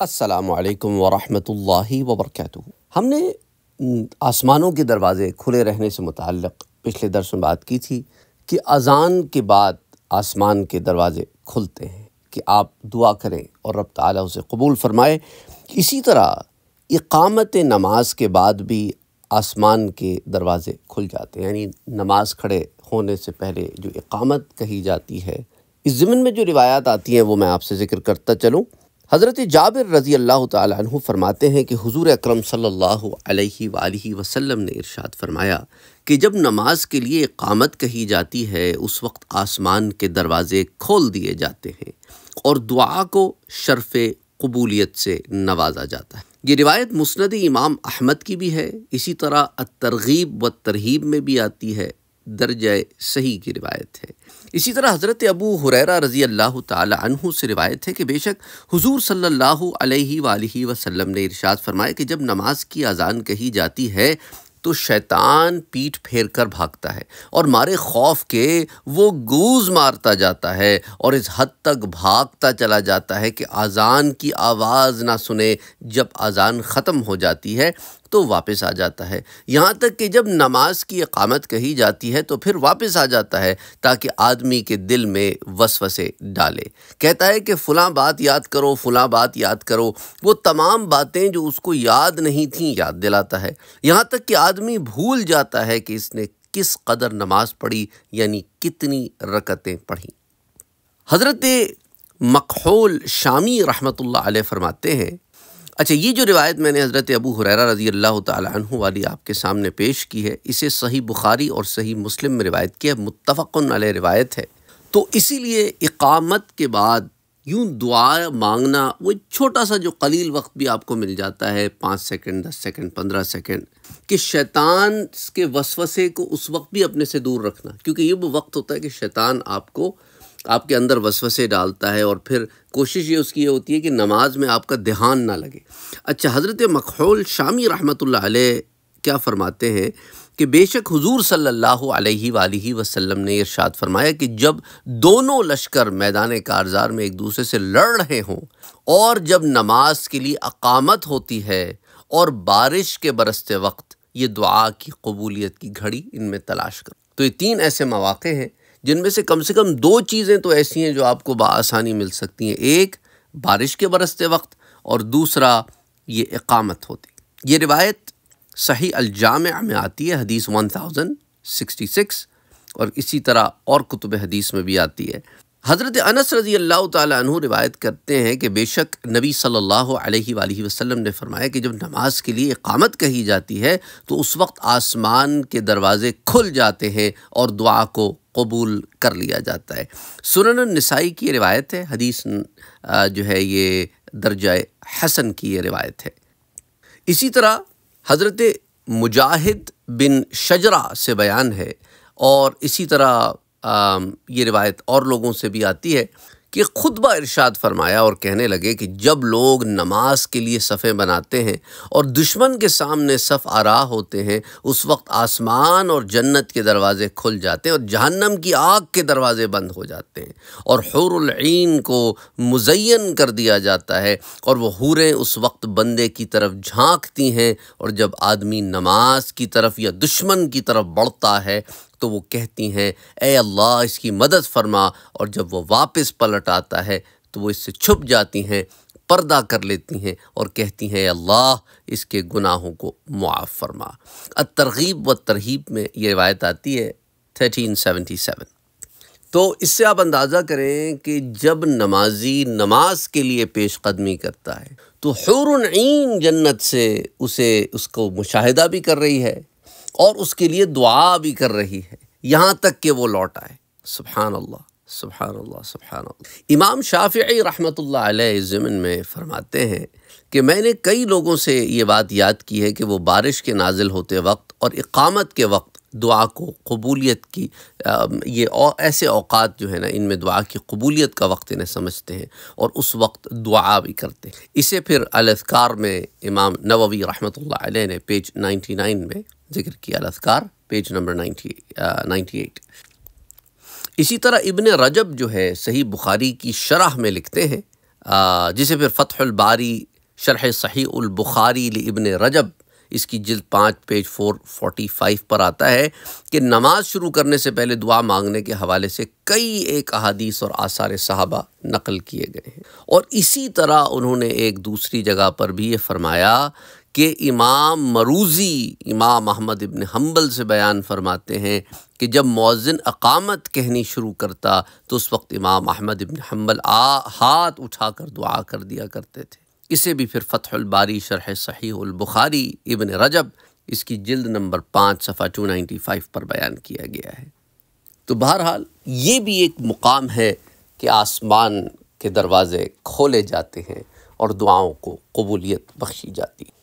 असलकम वरहल वबरक हमने आसमानों के दरवाज़े खुले रहने से मुतक़ पिछले दर्स में बात की थी कि अजान के बाद आसमान के दरवाज़े खुलते हैं कि आप दुआ करें और रब ताली उसे कबूल फ़रमाए इसी तरह इकामत नमाज के बाद भी आसमान के दरवाज़े खुल जाते हैं यानी नमाज खड़े होने से पहले जो इकामत कही जाती है इस ज़मन में जो रिवायात आती हैं वो मैं आपसे ज़िक्र करता चलूँ हज़रत जाबिर रज़ी अल्लाह तु फरमाते हैं कि हुजूर अकरम सल्लल्लाहु अलैहि वसल्लम ने इरशाद फरमाया कि जब नमाज के लिए इकामत कही जाती है उस वक्त आसमान के दरवाज़े खोल दिए जाते हैं और दुआ को शर्फ कबूलीत से नवाजा जाता है ये रिवायत मुस्ंद इमाम अहमद की भी है इसी तरह तरगीब व तरहीब में भी आती है दर्ज सही की रिवायत है इसी तरह हज़रत अबू हुरैरा रज़ी अल्लाह तु से रिवायत है कि बेशक हुजूर सल्लल्लाहु अलैहि वालही वसल्लम ने इरशाद फरमाया कि जब नमाज की अजान कही जाती है तो शैतान पीठ फेर कर भागता है और मारे खौफ के वो गूज मारता जाता है और इस हद तक भागता चला जाता है कि अजान की आवाज़ ना सुने जब अजान ख़त्म हो जाती है तो वापस आ जाता है यहाँ तक कि जब नमाज की अकामत कही जाती है तो फिर वापस आ जाता है ताकि आदमी के दिल में वसवसे डाले कहता है कि फ़लाँ बात याद करो फ़लाँ बात याद करो वो तमाम बातें जो उसको याद नहीं थी याद दिलाता है यहाँ तक कि आदमी भूल जाता है कि इसने किस कदर नमाज पढ़ी यानी कितनी रकतें पढ़ी हज़रत मखोल शामी रहमत फ़रमाते हैं अच्छा ये जो रिवायत मैंने हज़रत अबू हुरैरा रजी अल्लाह तु वाली आपके सामने पेश की है इसे सही बुखारी और सही मुस्लिम में रिवायत की है मुतफ़न रिवायत है तो इसीलिए इकामत के बाद यूँ दुआ मांगना वो छोटा सा जो कलील वक्त भी आपको मिल जाता है पाँच सेकंड दस सेकंड पंद्रह सेकंड कि शैतान के वसवसे को उस वक्त भी अपने से दूर रखना क्योंकि ये वो वक्त होता है कि शैतान आपको आपके अंदर वसवसे डालता है और फिर कोशिश ये उसकी ये होती है कि नमाज में आपका ध्यान ना लगे अच्छा हज़रत मखौल शामी रहमत क्या फ़रमाते हैं कि बेशक हुजूर सल्लल्लाहु अलैहि वसल्लम ने इरशाद फरमाया कि जब दोनों लश्कर मैदान कारजार में एक दूसरे से लड़ रहे हों और जब नमाज के लिए अकामत होती है और बारिश के बरसते वक्त ये दुआ की कबूलियत की घड़ी इनमें तलाश करो तो ये तीन ऐसे मौाक़े हैं जिनमें से कम से कम दो चीज़ें तो ऐसी हैं जो आपको बसानी मिल सकती हैं एक बारिश के बरसते वक्त और दूसरा ये इकामत होती ये रिवायत सही अलजाम में आती है हदीस वन थाउजेंड सिक्सटी सिक्स और इसी तरह और कुतुब हदीस में भी आती है हज़रत अनस रजी अल्लाह तु रिवायत करते हैं कि बेशक नबी सल्लल्लाहु अलैहि वसल्लम ने फरमाया कि जब नमाज के लिए इकामत कही जाती है तो उस वक्त आसमान के दरवाज़े खुल जाते हैं और दुआ को कबूल कर लिया जाता है सुनन नसाई की रिवायत है हदीस जो है ये दर्जा हसन की ये रिवायत है इसी तरह हज़रत मुजाहिद बिन शजरा से बयान है और इसी तरह ये रिवायत और लोगों से भी आती है कि खुतबा इरशाद फरमाया और कहने लगे कि जब लोग नमाज के लिए सफ़े बनाते हैं और दुश्मन के सामने सफ़ आरा होते हैं उस वक्त आसमान और जन्नत के दरवाज़े खुल जाते हैं और जहन्नम की आग के दरवाज़े बंद हो जाते हैं और हौरन को मुजैन कर दिया जाता है और वह हूरें उस वक्त बंदे की तरफ झांकती हैं और जब आदमी नमाज की तरफ या दुश्मन की तरफ बढ़ता है तो वो कहती हैं ए अल्लाह इसकी मदद फरमा और जब वो वापस पलट आता है तो वो इससे छुप जाती हैं पर्दा कर लेती हैं और कहती हैं अल्लाह इसके गुनाहों को मुआफ़ फरमा अ तरगीब व तरहीब में ये रवायत आती है थर्टीन सेवेंटी सेवन तो इससे आप अंदाज़ा करें कि जब नमाजी नमाज के लिए पेश कदमी करता है तो हर जन्नत से उसे उसको मुशाहिदा भी कर रही है और उसके लिए दुआ भी कर रही है यहाँ तक कि वो लौट आए सुबहान अल्लाह सुबहान अल्लाह सुबहान इमाम शाफ़ी रहमत ज़मन में फ़रमाते हैं कि मैंने कई लोगों से ये बात याद की है कि वो बारिश के नाजिल होते वक्त और इकामत के वक्त दुआ को कबूलीत की ये और ऐसे औक़ात जो है ना इनमें दुआ की कबूलीत का वक्त इन्हें समझते हैं और उस वक्त दुआ भी करते हैं इसे फिर अलकार में इमाम नववी रहमत ने पेज नाइन्टी नाइन में जिक्र किया लस्कार पेज नंबर नाइन्टी एट इसी तरह इबन रजब जो है सही बुखारी की शरह में लिखते हैं जिसे फिर फ़तहबारी शरह सही उलबुखारी इबन रजब इसकी जल्द पाँच पेज फोर फोर्टी फाइव पर आता है कि नमाज शुरू करने से पहले दुआ मांगने के हवाले से कई एक अहादीस और आसार साहबा नकल किए गए हैं और इसी तरह उन्होंने एक दूसरी जगह पर भी ये फरमाया कि इमाम मरूज़ी इमाम अहमद इबन हम्बल से बयान फरमाते हैं कि जब मौजिन अकामत कहनी शुरू करता तो उस वक्त इमाम अहमद इबन हम्बल आ हाथ उठा कर दुआ कर दिया करते थे इसे भी फिर फतहुलबारी शरह सहीबुखारी इबन रजब इसकी जिल्द नंबर पाँच सफ़ा टू नाइन्टी फाइव पर बयान किया गया है तो बहरहाल ये भी एक मुकाम है कि आसमान के दरवाज़े खोले जाते हैं और दुआओं को कबूलियत बख्शी जाती है